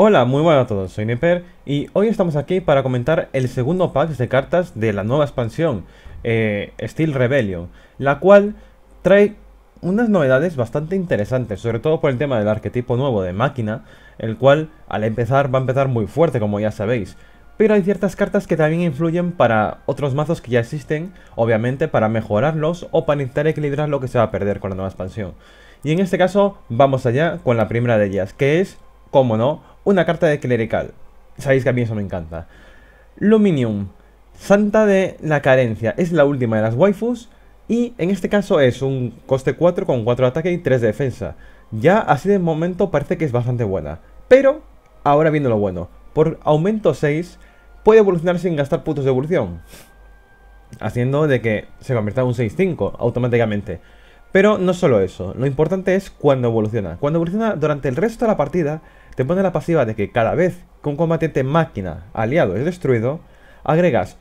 Hola, muy buenas a todos, soy Niper y hoy estamos aquí para comentar el segundo pack de cartas de la nueva expansión, eh, Steel Rebellion, la cual trae unas novedades bastante interesantes, sobre todo por el tema del arquetipo nuevo de máquina, el cual al empezar va a empezar muy fuerte como ya sabéis, pero hay ciertas cartas que también influyen para otros mazos que ya existen, obviamente para mejorarlos o para intentar equilibrar lo que se va a perder con la nueva expansión. Y en este caso, vamos allá con la primera de ellas, que es, como no, una carta de clerical. Sabéis que a mí eso me encanta. Luminium, Santa de la Carencia. Es la última de las waifus. Y en este caso es un coste 4 con 4 de ataque y 3 de defensa. Ya así de momento parece que es bastante buena. Pero, ahora viendo lo bueno. Por aumento 6, puede evolucionar sin gastar puntos de evolución. Haciendo de que se convierta en un 6-5 automáticamente. Pero no solo eso, lo importante es cuando evoluciona. Cuando evoluciona durante el resto de la partida, te pone la pasiva de que cada vez que un combatiente máquina aliado es destruido, agregas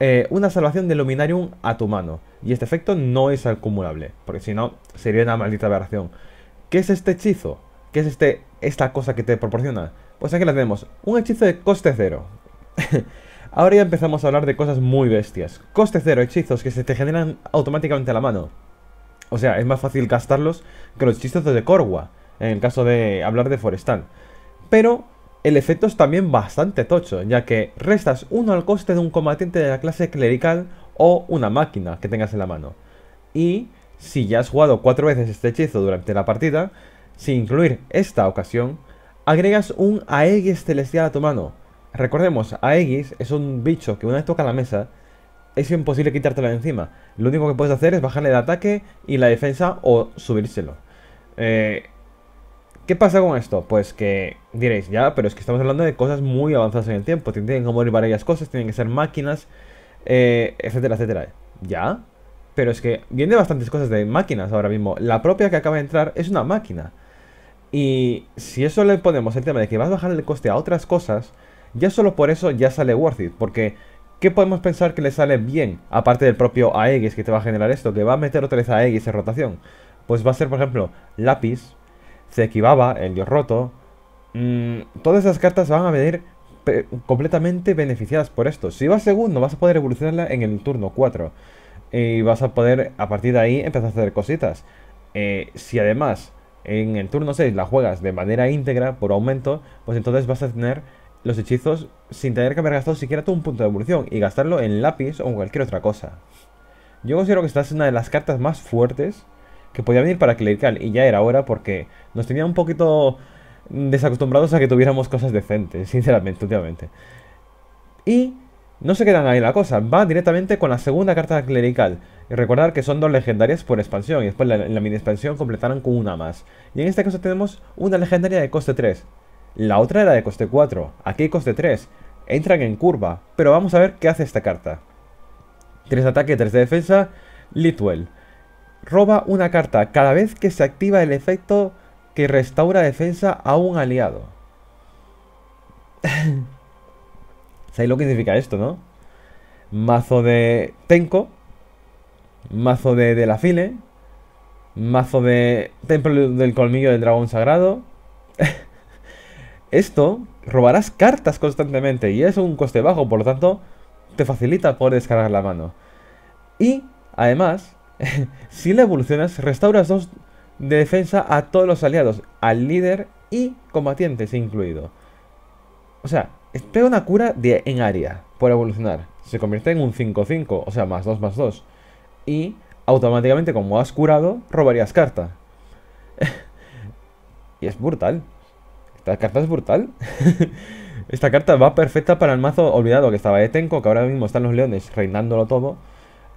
eh, una salvación de Luminarium a tu mano. Y este efecto no es acumulable, porque si no, sería una maldita aberración. ¿Qué es este hechizo? ¿Qué es este, esta cosa que te proporciona? Pues aquí la tenemos, un hechizo de coste cero. Ahora ya empezamos a hablar de cosas muy bestias. Coste cero, hechizos que se te generan automáticamente a la mano. O sea, es más fácil gastarlos que los hechizos de Corwa, en el caso de hablar de Forestal pero el efecto es también bastante tocho, ya que restas uno al coste de un combatiente de la clase clerical o una máquina que tengas en la mano. Y si ya has jugado cuatro veces este hechizo durante la partida, sin incluir esta ocasión, agregas un Aegis celestial a tu mano. Recordemos, Aegis es un bicho que una vez toca la mesa, es imposible quitártelo de encima. Lo único que puedes hacer es bajarle el ataque y la defensa o subírselo. Eh, ¿Qué pasa con esto? Pues que diréis, ya, pero es que estamos hablando de cosas muy avanzadas en el tiempo. Tienen que morir varias cosas, tienen que ser máquinas, eh, etcétera, etcétera. Ya, pero es que viene bastantes cosas de máquinas ahora mismo. La propia que acaba de entrar es una máquina. Y si eso le ponemos el tema de que vas a bajar el coste a otras cosas, ya solo por eso ya sale worth it. Porque, ¿qué podemos pensar que le sale bien? Aparte del propio Aegis que te va a generar esto, que va a meter otra vez a Aegis en rotación. Pues va a ser, por ejemplo, lápiz, se equivaba el dios roto. Mm, todas esas cartas van a venir completamente beneficiadas por esto. Si vas segundo, vas a poder evolucionarla en el turno 4. Y vas a poder, a partir de ahí, empezar a hacer cositas. Eh, si además en el turno 6 la juegas de manera íntegra, por aumento, pues entonces vas a tener los hechizos sin tener que haber gastado siquiera todo un punto de evolución y gastarlo en lápiz o en cualquier otra cosa. Yo considero que esta es una de las cartas más fuertes que podía venir para Clerical y ya era hora porque nos tenía un poquito desacostumbrados a que tuviéramos cosas decentes, sinceramente, últimamente. Y no se quedan ahí la cosa, va directamente con la segunda carta clerical. Y recordar que son dos legendarias por expansión y después en la mini expansión completarán con una más. Y en esta cosa tenemos una legendaria de coste 3. La otra era de coste 4, aquí hay coste 3. Entran en curva, pero vamos a ver qué hace esta carta. 3 de ataque, 3 de defensa, Litwell roba una carta cada vez que se activa el efecto que restaura defensa a un aliado. ¿Sabéis lo que significa esto, no? Mazo de Tenko, mazo de, de la mazo de Templo del Colmillo del Dragón Sagrado. esto robarás cartas constantemente y es un coste bajo, por lo tanto, te facilita poder descargar la mano. Y además, si la evolucionas, restauras dos de defensa a todos los aliados, al líder y combatientes incluido. O sea, pega una cura en área por evolucionar. Se convierte en un 5-5, o sea, más 2 más 2. Y automáticamente, como has curado, robarías carta. y es brutal. Esta carta es brutal. Esta carta va perfecta para el mazo olvidado que estaba de Tenko, que ahora mismo están los leones reinándolo todo.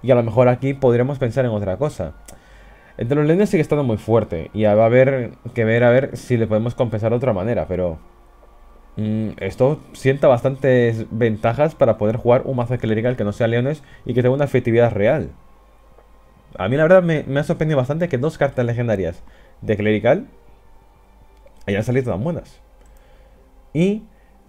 Y a lo mejor aquí podremos pensar en otra cosa. Entre los leones sigue estando muy fuerte. Y va a haber que ver a ver si le podemos compensar de otra manera. Pero mm, esto sienta bastantes ventajas para poder jugar un mazo clerical que no sea leones y que tenga una efectividad real. A mí la verdad me, me ha sorprendido bastante que dos cartas legendarias de clerical hayan salido tan buenas. Y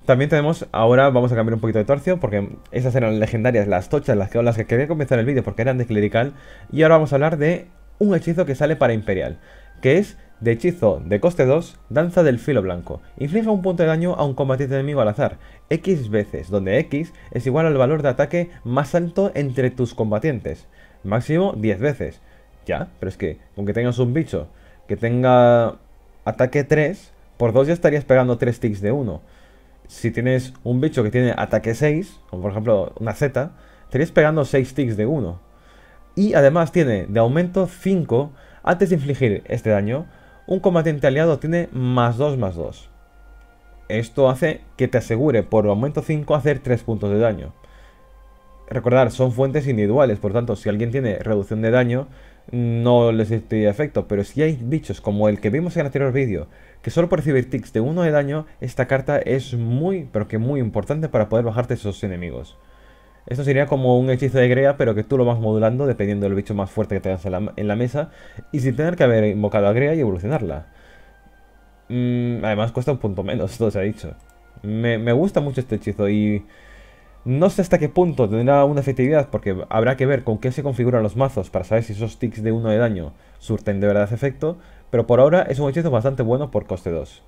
también tenemos, ahora vamos a cambiar un poquito de torcio, porque esas eran legendarias, las tochas, las que, las que quería comenzar el vídeo, porque eran de clerical. Y ahora vamos a hablar de un hechizo que sale para Imperial, que es de hechizo de coste 2, Danza del Filo Blanco. Inflige un punto de daño a un combatiente enemigo al azar, X veces, donde X es igual al valor de ataque más alto entre tus combatientes. Máximo 10 veces. Ya, pero es que, aunque tengas un bicho que tenga ataque 3, por 2 ya estarías pegando 3 ticks de 1 si tienes un bicho que tiene ataque 6, como por ejemplo una Z, estarías pegando 6 ticks de 1. Y además tiene de aumento 5, antes de infligir este daño, un combatiente aliado tiene más 2 más 2. Esto hace que te asegure por aumento 5 hacer 3 puntos de daño. Recordar, son fuentes individuales, por tanto, si alguien tiene reducción de daño, no les estoy efecto, pero si hay bichos como el que vimos en el anterior vídeo, que solo por recibir tics de 1 de daño, esta carta es muy, pero que muy importante para poder bajarte esos enemigos. Esto sería como un hechizo de Grea, pero que tú lo vas modulando dependiendo del bicho más fuerte que tengas en la, mesa y sin tener que haber invocado a Grea y evolucionarla. Mm, además cuesta un punto menos, todo se ha dicho. Me, me gusta mucho este hechizo y no sé hasta qué punto tendrá una efectividad porque habrá que ver con qué se configuran los mazos para saber si esos tics de 1 de daño surten de verdad efecto pero por ahora es un hechizo bastante bueno por coste 2.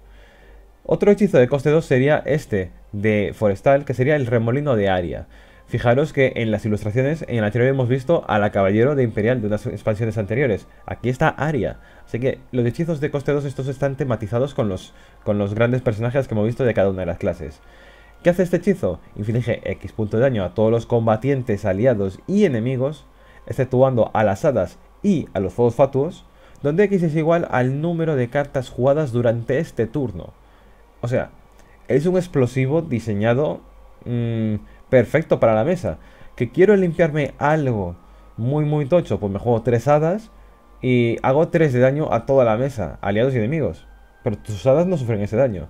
Otro hechizo de coste 2 sería este, de Forestal, que sería el Remolino de Aria. Fijaros que en las ilustraciones, en el anterior hemos visto a la Caballero de Imperial de unas expansiones anteriores. Aquí está Aria. Así que los hechizos de coste 2 estos están tematizados con los, con los grandes personajes que hemos visto de cada una de las clases. ¿Qué hace este hechizo? Inflige X punto de daño a todos los combatientes, aliados y enemigos, exceptuando a las hadas y a los fuegos fatuos, donde X es igual al número de cartas jugadas durante este turno. O sea, es un explosivo diseñado mm, perfecto para la mesa. Que quiero limpiarme algo muy muy tocho, pues me juego tres hadas y hago tres de daño a toda la mesa, aliados y enemigos. Pero tus hadas no sufren ese daño.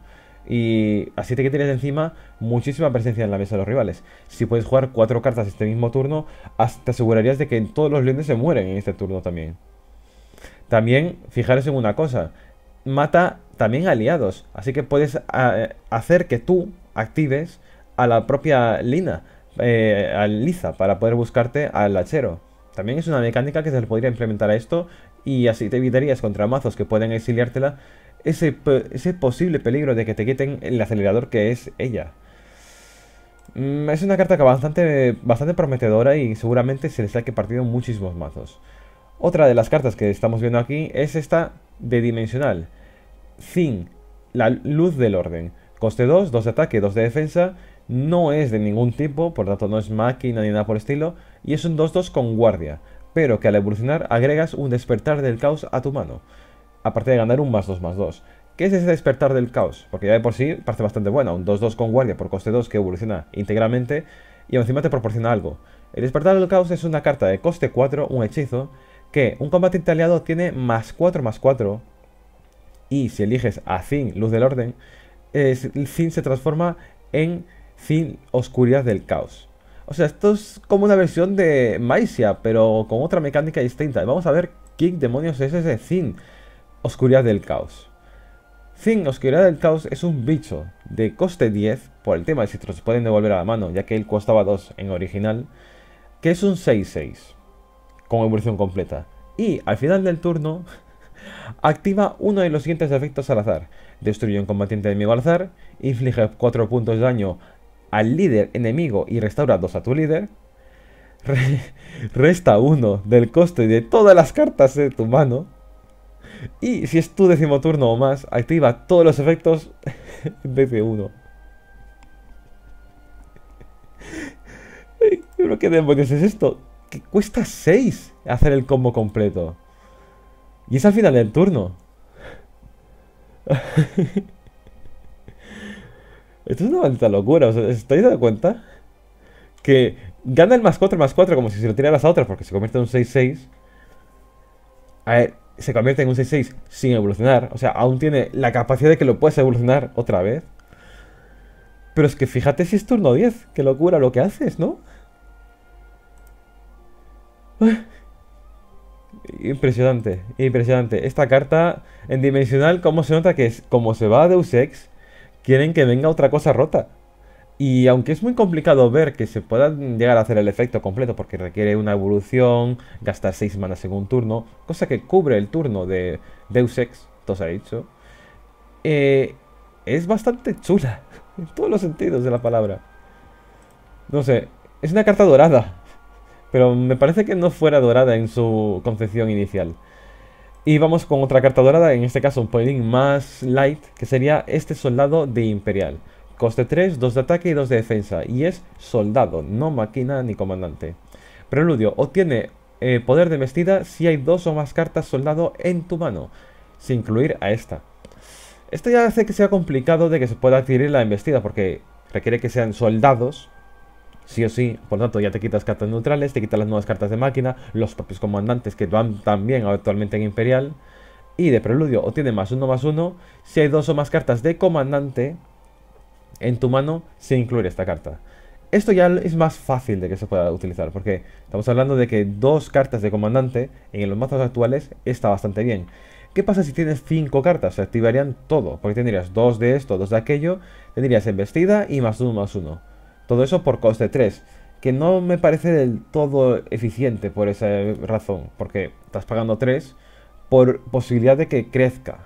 Y así te tienes encima muchísima presencia en la mesa de los rivales. Si puedes jugar cuatro cartas este mismo turno, te asegurarías de que todos los leones se mueren en este turno también. También, fijaros en una cosa, mata también aliados, así que puedes ah, hacer que tú actives a la propia Lina, eh, a Liza, para poder buscarte al Lachero. También es una mecánica que se le podría implementar a esto y así te evitarías contra mazos que pueden exiliártela ese, ese posible peligro de que te quiten el acelerador que es ella. Mm, es una carta que bastante, bastante prometedora y seguramente se le que partido muchísimos mazos. Otra de las cartas que estamos viendo aquí es esta de dimensional. Zin, la luz del orden. Coste 2, 2 de ataque, 2 de defensa. No es de ningún tipo, por lo tanto no es máquina ni nada por estilo. Y es un 2-2 con guardia. Pero que al evolucionar agregas un despertar del caos a tu mano. Aparte de ganar un más 2 más 2. ¿Qué es ese despertar del caos? Porque ya de por sí parece bastante buena. Un 2-2 con guardia por coste 2 que evoluciona íntegramente Y encima te proporciona algo. El despertar del caos es una carta de coste 4, un hechizo, que un combate aliado tiene más 4 más 4. Y si eliges a Zin, luz del orden, el Zin se transforma en Zin, oscuridad del caos. O sea, esto es como una versión de Maisia, pero con otra mecánica distinta. Vamos a ver qué demonios es ese Zin, oscuridad del caos. Zin, oscuridad del caos, es un bicho de coste 10, por el tema de si te los pueden devolver a la mano, ya que él costaba 2 en original, que es un 6-6 con evolución completa. Y al final del turno, activa uno de los siguientes efectos al azar. Destruye un combatiente enemigo al azar, inflige 4 puntos de daño al líder enemigo y restaura 2 a tu líder. resta 1 del coste de todas las cartas de tu mano. Y si es tu décimo turno o más, activa todos los efectos desde 1. qué demonios es esto? que cuesta 6 hacer el combo completo. Y es al final del turno. Esto es una maldita locura, ¿os estáis dando cuenta? Que gana el más 4, más 4 como si se lo tirara a las otras porque se convierte en un 6-6. A ver, se convierte en un 6-6 sin evolucionar. O sea, aún tiene la capacidad de que lo puedas evolucionar otra vez. Pero es que fíjate si es turno 10. Qué locura lo que haces, ¿no? Impresionante, impresionante. Esta carta en dimensional, Como se nota que es? Como se va a Deus Ex, quieren que venga otra cosa rota. Y aunque es muy complicado ver que se pueda llegar a hacer el efecto completo porque requiere una evolución, gastar 6 manas en un turno, cosa que cubre el turno de Deus Ex, todo se ha dicho, eh, es bastante chula, en todos los sentidos de la palabra. No sé, es una carta dorada, pero me parece que no fuera dorada en su concepción inicial. Y vamos con otra carta dorada, en este caso un Poilín más light, que sería este soldado de Imperial. Coste 3, 2 de ataque y 2 de defensa. Y es soldado, no máquina ni comandante. Preludio, obtiene eh, poder de vestida si hay dos o más cartas soldado en tu mano, sin incluir a esta. Esto ya hace que sea complicado de que se pueda adquirir la embestida, porque requiere que sean soldados sí o sí. Por lo tanto, ya te quitas cartas neutrales, te quitas las nuevas cartas de máquina, los propios comandantes que van también actualmente en Imperial. Y de preludio o tiene más uno más uno. Si hay dos o más cartas de comandante en tu mano, se incluye esta carta. Esto ya es más fácil de que se pueda utilizar, porque estamos hablando de que dos cartas de comandante en los mazos actuales está bastante bien. ¿Qué pasa si tienes cinco cartas? Se activarían todo, porque tendrías dos de esto, dos de aquello, tendrías embestida y más uno, más uno todo eso por coste 3, que no me parece del todo eficiente por esa razón, porque estás pagando 3 por posibilidad de que crezca.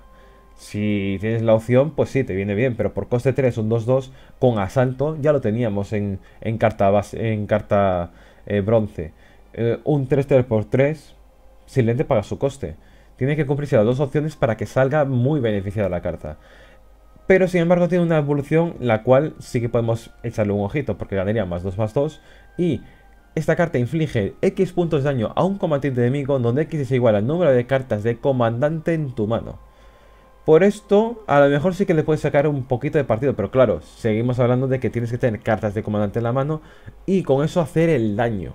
Si tienes la opción, pues sí, te viene bien, pero por coste 3, un 2-2 con asalto, ya lo teníamos en, carta, en carta eh, bronce. Eh, un 3-3 por 3, Silente paga su coste. Tiene que cumplirse las dos opciones para que salga muy beneficiada la carta. Pero sin embargo tiene una evolución la cual sí que podemos echarle un ojito porque ganaría más 2 más 2 y esta carta inflige X puntos de daño a un combatiente enemigo donde X es igual al número de cartas de comandante en tu mano. Por esto, a lo mejor sí que le puedes sacar un poquito de partido, pero claro, seguimos hablando de que tienes que tener cartas de comandante en la mano y con eso hacer el daño.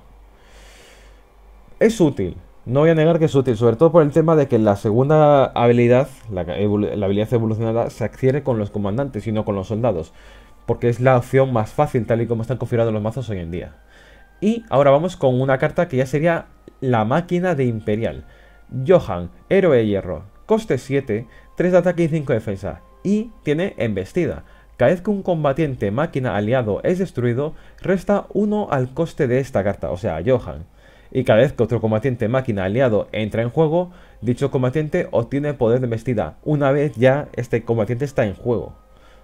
Es útil, no voy a negar que es útil, sobre todo por el tema de que la segunda habilidad, la, habilidad evolucionada, se adquiere con los comandantes y no con los soldados. Porque es la opción más fácil, tal y como están configurados los mazos hoy en día. Y ahora vamos con una carta que ya sería la máquina de Imperial. Johan, héroe de hierro, coste 7, 3 de ataque y 5 de defensa. Y tiene embestida. Cada vez que un combatiente máquina aliado es destruido, resta 1 al coste de esta carta, o sea, Johan y cada vez que otro combatiente máquina aliado entra en juego, dicho combatiente obtiene poder de vestida una vez ya este combatiente está en juego.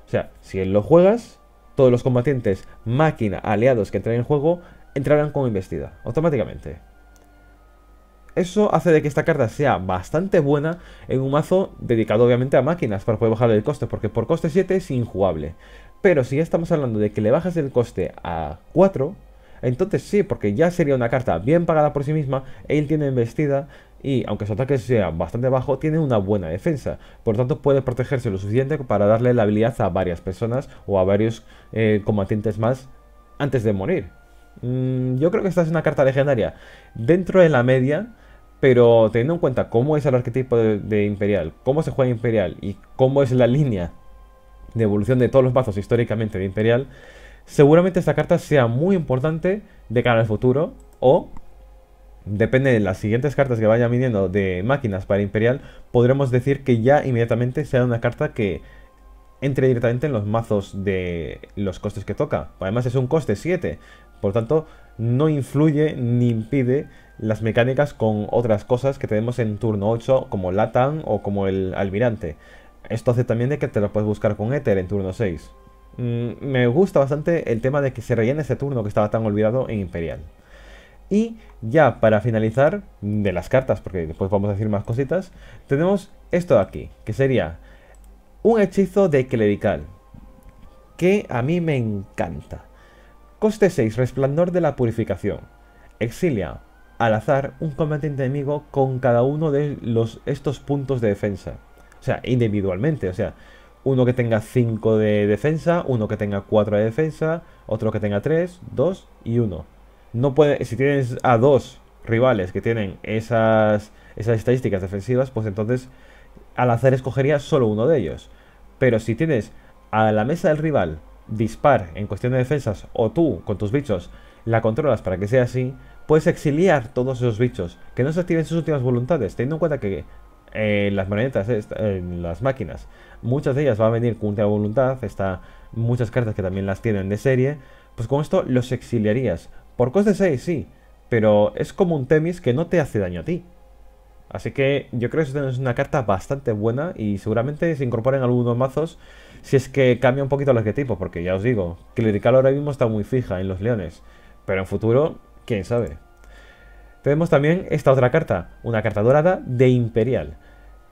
O sea, si lo juegas, todos los combatientes máquina aliados que entran en juego entrarán con investida, automáticamente. Eso hace de que esta carta sea bastante buena en un mazo dedicado obviamente a máquinas para poder bajarle el coste, porque por coste 7 es injugable. Pero si ya estamos hablando de que le bajas el coste a 4, entonces sí, porque ya sería una carta bien pagada por sí misma, él tiene embestida y aunque su ataque sea bastante bajo, tiene una buena defensa. Por lo tanto puede protegerse lo suficiente para darle la habilidad a varias personas o a varios eh, combatientes más antes de morir. Mm, yo creo que esta es una carta legendaria dentro de la media. Pero teniendo en cuenta cómo es el arquetipo de, Imperial, cómo se juega Imperial y cómo es la línea de evolución de todos los bazos históricamente de Imperial, seguramente esta carta sea muy importante de cara al futuro o depende de las siguientes cartas que vayan viniendo de máquinas para Imperial, podremos decir que ya inmediatamente sea una carta que entre directamente en los mazos de los costes que toca. Además es un coste 7, por tanto no influye ni impide las mecánicas con otras cosas que tenemos en turno 8 como Latan o como el Almirante. Esto hace también de que te lo puedes buscar con Ether en turno 6. Mm, me gusta bastante el tema de que se rellene ese turno que estaba tan olvidado en Imperial. Y ya para finalizar, mm, de las cartas, porque después vamos a decir más cositas, tenemos esto de aquí, que sería un hechizo de clerical, que a mí me encanta. Coste 6, resplandor de la purificación. Exilia al azar un combatiente enemigo con cada uno de los, estos puntos de defensa. O sea, individualmente, o sea, uno que tenga 5 de defensa, uno que tenga 4 de defensa, otro que tenga 3, 2 y 1. No puede, si tienes a dos rivales que tienen esas, esas estadísticas defensivas, pues entonces al azar escogería solo uno de ellos. Pero si tienes a la mesa del rival dispar en cuestión de defensas o tú con tus bichos la controlas para que sea así, puedes exiliar todos esos bichos, que no se activen sus últimas voluntades, teniendo en cuenta que eh, las marionetas, las máquinas, Muchas de ellas van a venir con de voluntad, está muchas cartas que también las tienen de serie. Pues con esto los exiliarías. Por coste 6, sí, pero es como un Temis que no te hace daño a ti. Así que yo creo que es una carta bastante buena y seguramente se en algunos mazos si es que cambia un poquito el arquetipo, porque ya os digo, Clerical ahora mismo está muy fija en los leones, pero en futuro, quién sabe. Tenemos también esta otra carta, una carta dorada de Imperial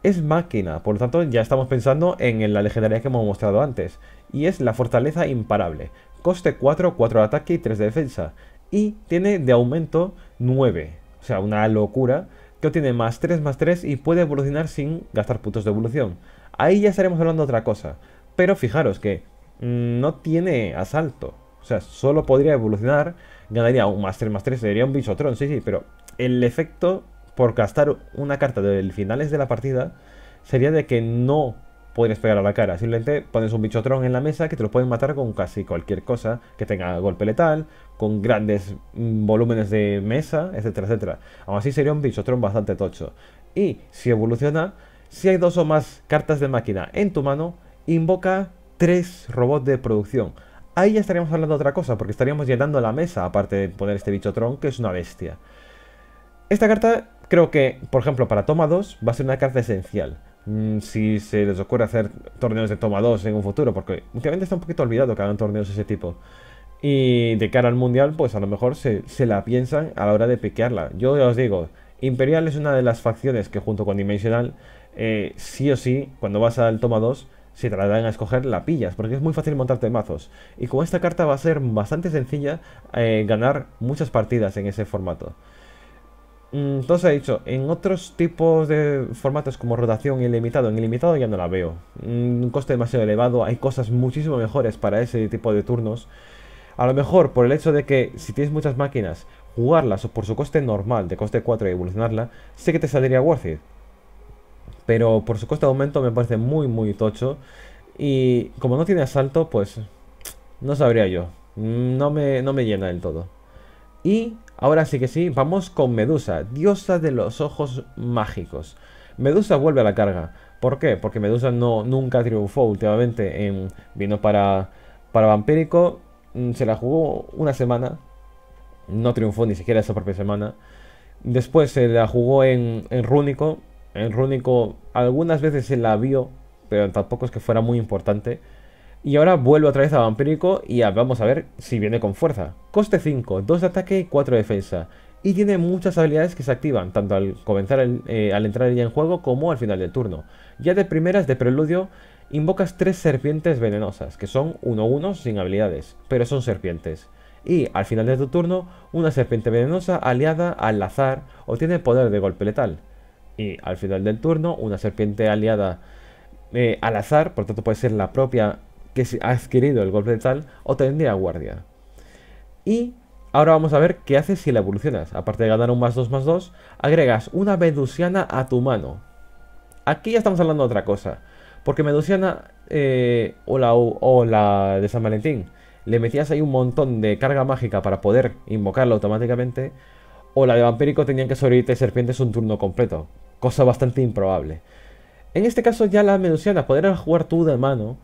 es máquina, por lo tanto ya estamos pensando en la legendaria que hemos mostrado antes, y es la fortaleza imparable, coste 4, 4 de ataque y 3 de defensa, y tiene de aumento 9, o sea, una locura, que obtiene más 3 más 3 y puede evolucionar sin gastar puntos de evolución. Ahí ya estaremos hablando de otra cosa, pero fijaros que mm, no tiene asalto, o sea, solo podría evolucionar, ganaría un más 3 más 3, sería un bichotron, sí, sí, pero el efecto por gastar una carta del finales de la partida sería de que no puedes pegar a la cara. Simplemente pones un bichotrón en la mesa que te lo pueden matar con casi cualquier cosa que tenga golpe letal, con grandes mm, volúmenes de mesa, etcétera, etcétera. Aún así sería un bichotrón bastante tocho. Y si evoluciona, si hay dos o más cartas de máquina en tu mano, invoca tres robots de producción. Ahí ya estaríamos hablando de otra cosa, porque estaríamos llenando la mesa, aparte de poner este bichotrón, que es una bestia. Esta carta Creo que, por ejemplo, para toma 2 va a ser una carta esencial. Mm, si se les ocurre hacer torneos de toma 2 en un futuro, porque últimamente está un poquito olvidado que hagan torneos de ese tipo. Y de cara al mundial, pues a lo mejor se, la piensan a la hora de piquearla. Yo os digo, Imperial es una de las facciones que junto con Dimensional, eh, sí o sí, cuando vas al toma 2, si te la dan a escoger, la pillas, porque es muy fácil montarte mazos. Y con esta carta va a ser bastante sencilla eh, ganar muchas partidas en ese formato. Mm, entonces he dicho, en otros tipos de formatos como rotación ilimitado, en ilimitado ya no la veo. Mm, un coste demasiado elevado, hay cosas muchísimo mejores para ese tipo de turnos. A lo mejor por el hecho de que si tienes muchas máquinas, jugarlas o por su coste normal, de coste 4 y evolucionarla, sé que te saldría worth it. Pero por su coste de aumento me parece muy muy tocho. Y como no tiene asalto, pues no sabría yo. Mm, no me, no me llena del todo. Y Ahora sí que sí, vamos con Medusa, diosa de los ojos mágicos. Medusa vuelve a la carga. ¿Por qué? Porque Medusa no, nunca triunfó últimamente. En, vino para, para Vampírico, mm, se la jugó una semana. No triunfó ni siquiera esa propia semana. Después se la jugó en, en Rúnico. En Rúnico algunas veces se la vio, pero tampoco es que fuera muy importante. Y ahora vuelvo otra vez a Vampírico y vamos a ver si viene con fuerza. Coste 5, 2 de ataque y 4 de defensa. Y tiene muchas habilidades que se activan, tanto al comenzar eh, al entrar ella en juego como al final del turno. Ya de primeras de preludio, invocas tres serpientes venenosas, que son 1-1 sin habilidades, pero son serpientes. Y al final de tu turno, una serpiente venenosa aliada al azar obtiene poder de golpe letal. Y al final del turno, una serpiente aliada eh, al azar, por tanto puede ser la propia que ha adquirido el golpe de tal o tendría guardia. Y ahora vamos a ver qué haces si la evolucionas. Aparte de ganar un más 2 más 2, agregas una Medusiana a tu mano. Aquí ya estamos hablando de otra cosa. Porque Medusiana eh, o, la, o la de San Valentín le metías ahí un montón de carga mágica para poder invocarla automáticamente. O la de Vampírico tenían que sobrevivir serpientes un turno completo. Cosa bastante improbable. En este caso ya la Medusiana, poder jugar tú de mano,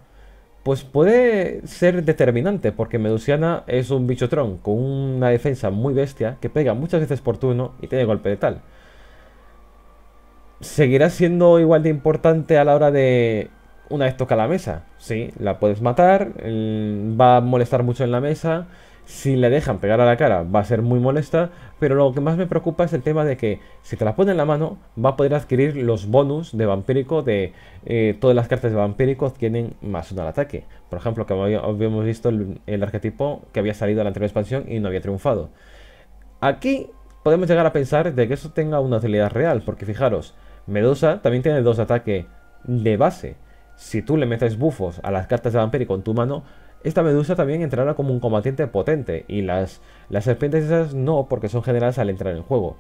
pues puede ser determinante, porque Medusiana es un bicho con una defensa muy bestia que pega muchas veces por turno y tiene golpe de tal. ¿Seguirá siendo igual de importante a la hora de una vez toca la mesa? Sí, la puedes matar, mm, va a molestar mucho en la mesa, si le dejan pegar a la cara va a ser muy molesta, pero lo que más me preocupa es el tema de que si te la pone en la mano va a poder adquirir los bonus de vampírico de eh, todas las cartas de vampírico tienen más uno al ataque. Por ejemplo, que habíamos visto el, arquetipo que había salido en la anterior expansión y no había triunfado. Aquí podemos llegar a pensar de que eso tenga una utilidad real, porque fijaros, Medusa también tiene dos ataques de base. Si tú le metes bufos a las cartas de vampírico en tu mano, esta medusa también entrará como un combatiente potente y las, las serpientes esas no porque son generadas al entrar en juego.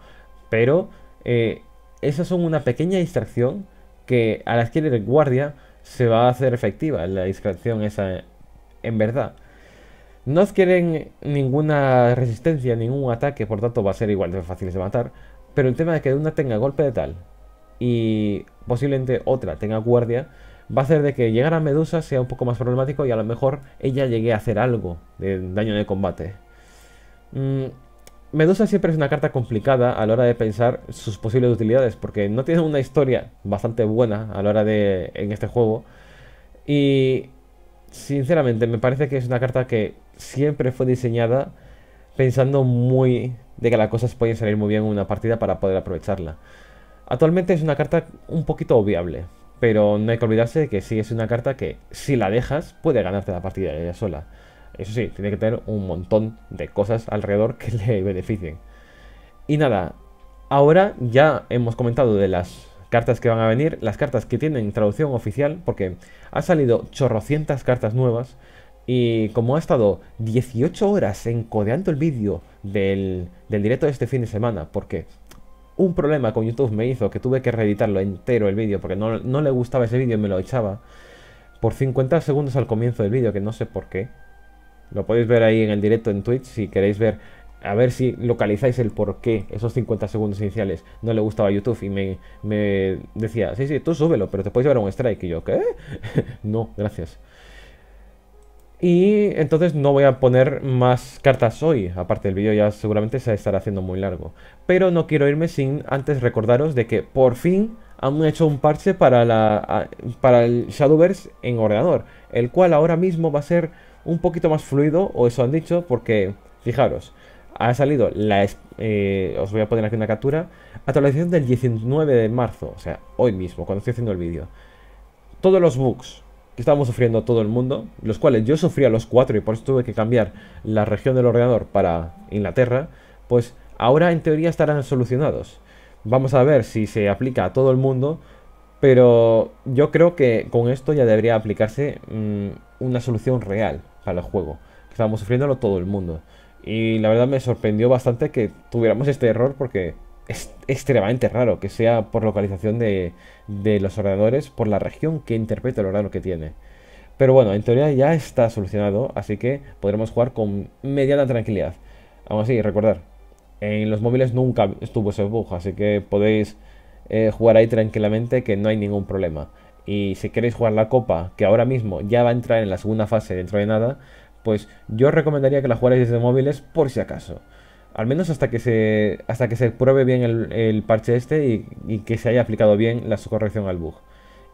Pero eh, esas son una pequeña distracción que al adquirir guardia se va a hacer efectiva, la distracción esa en verdad. No adquieren ninguna resistencia, ningún ataque, por tanto va a ser igual de fáciles de matar. Pero el tema de que una tenga golpe de tal y posiblemente otra tenga guardia va a hacer de que llegar a Medusa sea un poco más problemático y a lo mejor ella llegue a hacer algo de daño de combate. Mm, Medusa siempre es una carta complicada a la hora de pensar sus posibles utilidades, porque no tiene una historia bastante buena a la hora de en este juego. Y sinceramente me parece que es una carta que siempre fue diseñada pensando muy de que las cosas pueden salir muy bien en una partida para poder aprovecharla. Actualmente es una carta un poquito obviable, pero no hay que olvidarse de que sí es una carta que, si la dejas, puede ganarte la partida ella sola. Eso sí, tiene que tener un montón de cosas alrededor que le beneficien. Y nada, ahora ya hemos comentado de las cartas que van a venir, las cartas que tienen traducción oficial, porque ha salido chorrocientas cartas nuevas. Y como ha estado 18 horas encodeando el vídeo del, del directo de este fin de semana, porque un problema con YouTube me hizo que tuve que reeditarlo entero el vídeo porque no, le gustaba ese vídeo y me lo echaba por 50 segundos al comienzo del vídeo, que no sé por qué. Lo podéis ver ahí en el directo en Twitch si queréis ver, a ver si localizáis el por qué esos 50 segundos iniciales no le gustaba a YouTube y me, decía, sí, sí, tú súbelo, pero te puedes llevar un strike. Y yo, ¿qué? no, gracias. Y entonces no voy a poner más cartas hoy, aparte el vídeo ya seguramente se estará haciendo muy largo. Pero no quiero irme sin antes recordaros de que por fin han hecho un parche para, la, para el Shadowverse en ordenador, el cual ahora mismo va a ser un poquito más fluido, o eso han dicho, porque fijaros, ha salido la... Eh, os voy a poner aquí una captura, actualización del 19 de marzo, o sea, hoy mismo, cuando estoy haciendo el vídeo. Todos los bugs, que estábamos sufriendo todo el mundo, los cuales yo sufría los cuatro y por eso tuve que cambiar la región del ordenador para Inglaterra, pues ahora en teoría estarán solucionados. Vamos a ver si se aplica a todo el mundo, pero yo creo que con esto ya debería aplicarse mm, una solución real para el juego. Que estábamos sufriéndolo todo el mundo. Y la verdad me sorprendió bastante que tuviéramos este error porque es extremadamente raro que sea por localización de, los ordenadores, por la región que interpreta el ordenador que tiene. Pero bueno, en teoría ya está solucionado, así que podremos jugar con mediana tranquilidad. Aún así, recordar, en los móviles nunca estuvo ese bug, así que podéis eh, jugar ahí tranquilamente que no hay ningún problema. Y si queréis jugar la copa, que ahora mismo ya va a entrar en la segunda fase dentro de nada, pues yo recomendaría que la jugarais desde móviles por si acaso al menos hasta que se, hasta que se pruebe bien el, parche este y, que se haya aplicado bien la corrección al bug.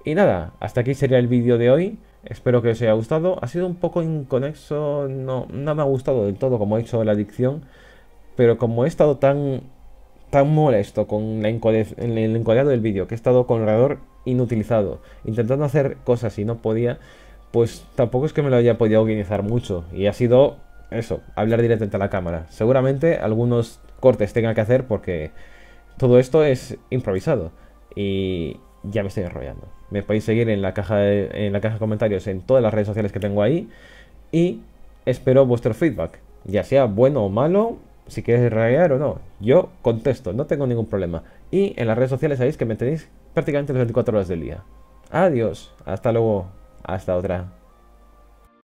Y nada, hasta aquí sería el vídeo de hoy. Espero que os haya gustado. Ha sido un poco inconexo, no, no me ha gustado del todo como he hecho la adicción. Pero como he estado tan, tan molesto con el encodeado del vídeo, que he estado con el inutilizado, intentando hacer cosas y no podía, pues tampoco es que me lo haya podido organizar mucho. Y ha sido eso, hablar directamente a la cámara. Seguramente algunos cortes tenga que hacer porque todo esto es improvisado. Y ya me estoy enrollando. Me podéis seguir en la caja de, en la caja de comentarios en todas las redes sociales que tengo ahí. Y espero vuestro feedback. Ya sea bueno o malo, si queréis rayar o no. Yo contesto, no tengo ningún problema. Y en las redes sociales sabéis que me tenéis prácticamente las 24 horas del día. Adiós, hasta luego, hasta otra.